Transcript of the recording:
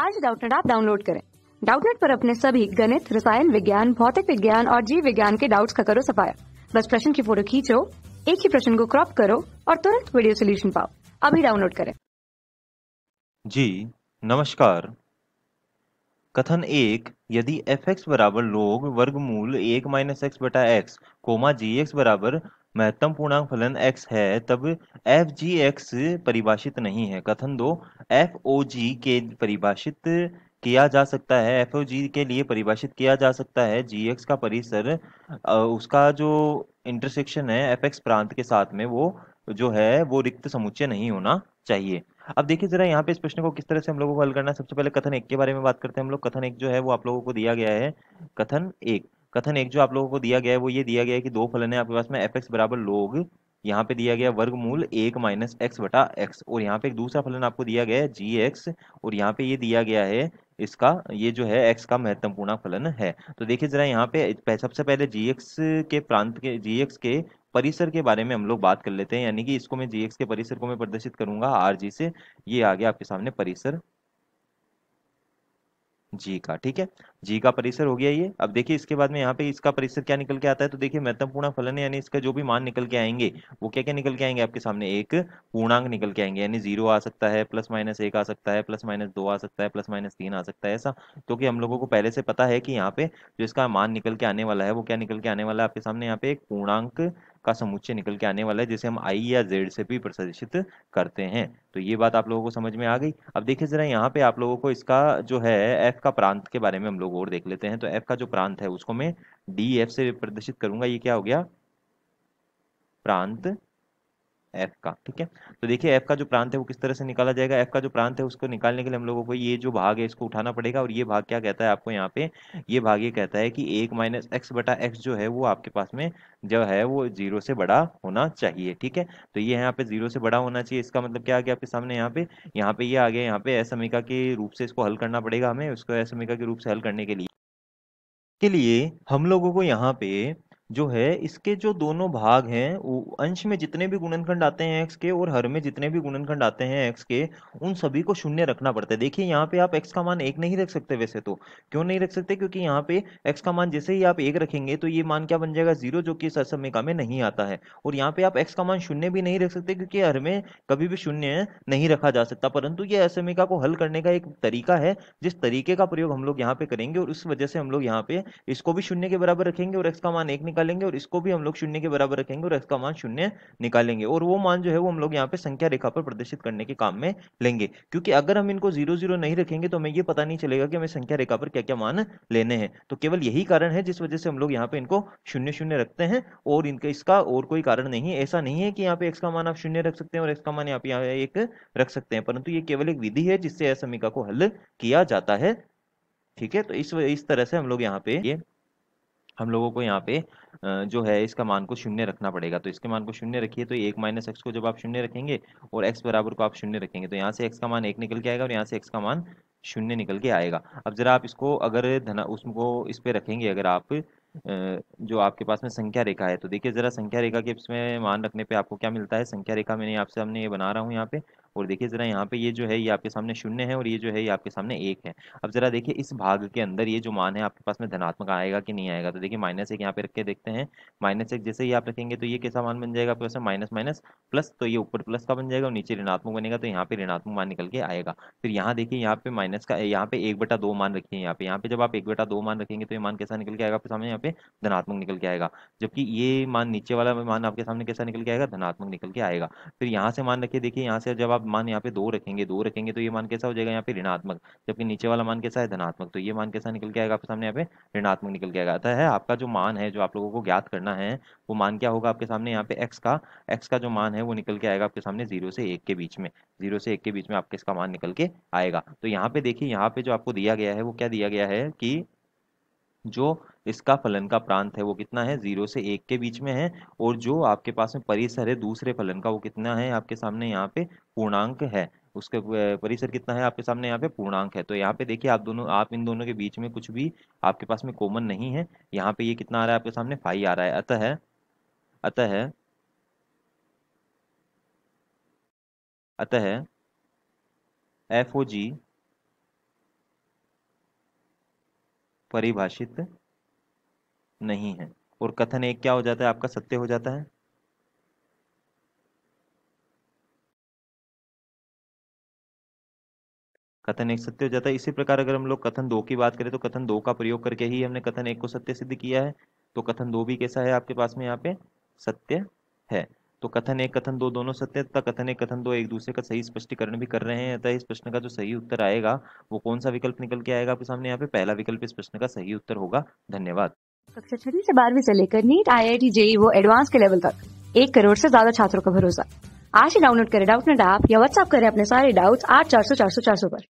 आज डाउटनेट आप डाउनलोड करें डाउटनेट पर अपने सभी गणित रसायन विज्ञान भौतिक विज्ञान और जीव विज्ञान के डाउट्स का करो सफाया बस प्रश्न की फोटो खींचो एक ही प्रश्न को क्रॉप करो और तुरंत वीडियो सोल्यूशन पाओ अभी डाउनलोड करें जी नमस्कार कथन एक यदि एफ एक्स बराबर लोग वर्गमूल एक माइनस एक्स बटा एक्स कोमा जी एक्स बराबर महत्तम पूर्णांक फलन x है तब एफ जी एक्स परिभाषित नहीं है कथन दो एफ ओ जी के परिभाषित किया जा सकता है एफ ओ जी के लिए परिभाषित किया जा सकता है जी एक्स का परिसर उसका जो इंटरसेक्शन है एफ एक्स प्रांत के साथ में वो जो है वो रिक्त समुच्चय नहीं होना चाहिए अब देखिए जरा यहाँ पे इस प्रश्न को किस तरह से हम लोगों को हल करना है सबसे पहले कथन एक के बारे में बात करते हैं हम लोग कथन एक जो है वो आप लोगों को दिया गया है कथन एक कथन एक जो आप लोगों को दिया गया है वो ये दिया गया है कि दो फलन है आपके पास में एफ एक्स बराबर लोग यहाँ पे दिया गया वर्ग मूल एक माइनस एक्स बटा एक्स और यहाँ पे एक दूसरा फलन आपको दिया गया है जी एक्स और यहाँ पे ये दिया गया है इसका ये जो है एक्स का महत्वपूर्ण फलन है तो देखिए जरा यहाँ पे सबसे पहले जी एक्स के प्रांत के जी एक्स के परिसर के बारे में हम लोग बात कर लेते हैं यानी कि इसको मैं जी एक्स के परिसर को मैं प्रदर्शित करूंगा आर जी से ये आ गया आपके सामने परिसर जी का ठीक है जी का परिसर हो गया ये अब देखिए इसके बाद में यहाँ पे इसका परिसर क्या निकल के आता है तो देखिए महत्वपूर्ण फलन है यानी इसका जो भी मान निकल के आएंगे वो क्या क्या निकल के आएंगे आपके सामने एक पूर्णांक निकल के आएंगे यानी जीरो आ सकता है प्लस माइनस एक आ सकता है प्लस माइनस दो आ सकता है प्लस माइनस तीन आ सकता है ऐसा क्योंकि हम लोगों को पहले से पता है कि यहाँ पे जो इसका मान निकल के आने वाला है वो क्या निकल के आने वाला है आपके सामने यहाँ पे एक पूर्णांक का समुच्चय निकल के आने वाला है जिसे हम आई या जेड से भी प्रदर्शित करते हैं तो ये बात आप लोगों को समझ में आ गई अब देखिए ज़रा यहाँ पे आप लोगों को इसका जो है एफ का प्रांत के बारे में हम लोग और देख लेते हैं तो एफ का जो प्रांत है उसको मैं डी एफ से प्रदर्शित करूंगा ये क्या हो गया प्रांत एफ का ठीक है तो देखिए एफ का जो प्रांत है वो किस तरह से निकाला जाएगा एफ का जो प्रांत है उसको निकालने के लिए हम लोगों को ये जो भाग है इसको उठाना पड़ेगा और ये भाग क्या कहता है आपको यहाँ पे ये भाग ये कहता है कि एक माइनस एक्स बटा एक्स जो है वो आपके पास में जो है वो जीरो से बड़ा होना चाहिए ठीक है तो ये यहाँ पे जीरो से बड़ा होना चाहिए इसका मतलब क्या आ गया आपके सामने यहाँ पे यहाँ पे ये आ गया यहाँ पे असमिका के रूप से इसको हल करना पड़ेगा हमें उसको असमिका के रूप से हल करने के लिए के लिए हम लोगों को यहाँ पे जो है इसके जो दोनों भाग हैं अंश में जितने भी गुणनखंड आते हैं एक्स के और हर में जितने भी गुणनखंड आते हैं एक्स के उन सभी को शून्य रखना पड़ता है देखिए यहाँ पे आप एक्स का मान एक नहीं रख सकते वैसे तो क्यों नहीं रख सकते क्योंकि यहाँ पे एक्स का मान जैसे ही आप एक रखेंगे तो ये मान क्या बन जाएगा जीरो जो कि ससमिका में नहीं आता है और यहाँ पे आप एक्स का मान शून्य भी नहीं रख सकते क्योंकि हर में कभी भी शून्य नहीं रखा जा सकता परंतु ये असमिका को हल करने का एक तरीका है जिस तरीके का प्रयोग हम लोग यहाँ पे करेंगे और उस वजह से हम लोग यहाँ पे इसको भी शून्य के बराबर रखेंगे और एक्स का मान एक निकालेंगे और इसको भी हम लोग शून्य के बराबर रखेंगे और इसका मान शून्य निकालेंगे और वो मान जो है वो हम लोग यहाँ पे संख्या रेखा पर प्रदर्शित करने के काम में लेंगे क्योंकि अगर हम इनको जीरो जीरो नहीं रखेंगे तो हमें ये पता नहीं चलेगा कि हमें संख्या रेखा पर क्या क्या मान लेने हैं तो केवल यही कारण है जिस वजह से हम लोग यहाँ पे इनको शून्य शून्य रखते हैं और इनका इसका और कोई कारण नहीं है ऐसा नहीं है कि यहाँ पे एक्स का मान आप शून्य रख सकते हैं और एक्स का मान यहाँ पे एक रख सकते हैं परंतु ये केवल एक विधि है जिससे समीका को हल किया जाता है ठीक है तो इस इस तरह से हम लोग यहाँ पे ये हम लोगों को यहाँ पे जो है इसका मान को शून्य रखना पड़ेगा तो इसके मान को शून्य रखिए तो एक माइनस एक्स को जब आप शून्य रखेंगे और एक्स बराबर को आप शून्य रखेंगे तो यहाँ से एक्स का मान एक निकल के आएगा और यहाँ से एक्स का मान शून्य निकल के आएगा अब जरा आप इसको अगर धना उसको इस पर रखेंगे अगर आप जो आपके पास में संख्या रेखा है तो देखिए ज़रा संख्या रेखा के इसमें मान रखने पे आपको क्या मिलता है संख्या रेखा मैंने आपसे हमने ये बना रहा हूँ यहाँ पे और देखिए ज़रा यहाँ पे ये जो है ये आपके सामने शून्य है और ये जो है ये आपके सामने एक है अब ज़रा देखिए इस भाग के अंदर ये जो मान है आपके पास में धनात्मक आएगा कि नहीं आएगा तो देखिए माइनस एक यहाँ पे रख के देखते हैं माइनस एक जैसे ही आप रखेंगे तो ये कैसा मान बन जाएगा आपके पास माइनस माइनस प्लस तो ये ऊपर प्लस का बन जाएगा और नीचे ऋणात्मक बनेगा तो यहाँ पे ऋणात्मक मान निकल के आएगा फिर यहाँ देखिए यहाँ पे माइनस का यहाँ पे एक बटा दो मान रखिए यहाँ पे यहाँ पे जब आप एक बटा दो मान रखेंगे तो ये मान कैसा निकल के आएगा आपके सामने यहाँ पे धनात्मक निकल के आएगा जबकि ये मान नीचे वाला मान आपके सामने कैसा निकल के आएगा धनात्मक निकल के आएगा फिर यहाँ से मान रखिए देखिए यहाँ से जब आप मान यहाँ पे दो रखेंगे दो रखेंगे तो ये मान कैसा हो जाएगा यहाँ पे ऋणात्मक जबकि नीचे वाला मान कैसा है धनात्मक तो ये मान कैसा निकल के आएगा आपके सामने यहाँ पे ऋणात्मक निकल के आएगा है आपका जो मान है जो आप लोगों को ज्ञात करना है वो मान क्या होगा आपके सामने यहाँ पे एक्स का एक्स का जो मान है वो निकल के आएगा आपके सामने जीरो से एक के बीच में जीरो से एक के बीच में आपके इसका मान निकल के आएगा तो यहाँ पे देखिए यहाँ पे जो आपको दिया गया है वो क्या दिया गया है कि जो इसका फलन का प्रांत है वो कितना है जीरो से एक के बीच में है और जो आपके पास में परिसर है दूसरे फलन का वो कितना है आपके सामने यहाँ पे पूर्णांक है उसके परिसर कितना है आपके सामने यहाँ पे पूर्णांक है तो यहाँ पे देखिए आप दोनों आप इन दोनों के बीच में कुछ भी आपके पास में कॉमन नहीं है यहाँ पे ये कितना आ रहा है आपके सामने फाइव आ रहा है अतः अतः अतः एफ ओ जी परिभाषित नहीं है और कथन एक क्या हो जाता है आपका सत्य हो जाता है कथन एक सत्य हो जाता है इसी प्रकार अगर हम लोग कथन दो की बात करें तो कथन दो का प्रयोग करके ही हमने कथन एक को सत्य सिद्ध किया है तो कथन दो भी कैसा है आपके पास में यहाँ पे सत्य है तो कथन एक कथन दो दोनों सत्य तथा कथन एक कथन दो एक दूसरे का सही स्पष्टीकरण भी कर रहे हैं अतः इस प्रश्न का जो सही उत्तर आएगा वो कौन सा विकल्प निकल के आएगा आपके सामने यहाँ पे पहला विकल्प इस प्रश्न का सही उत्तर होगा धन्यवाद कक्षा छठी से बारहवीं से लेकर NEET I I T JEE वो एडवांस के लेवल तक एक करोड़ से ज्यादा छात्रों का भरोसा आज ही डाउनलोड करें डाउट नेट ऐप या व्हाट्सअप करें अपने सारे डाउट्स आठ चार सौ चार सौ चार सौ पर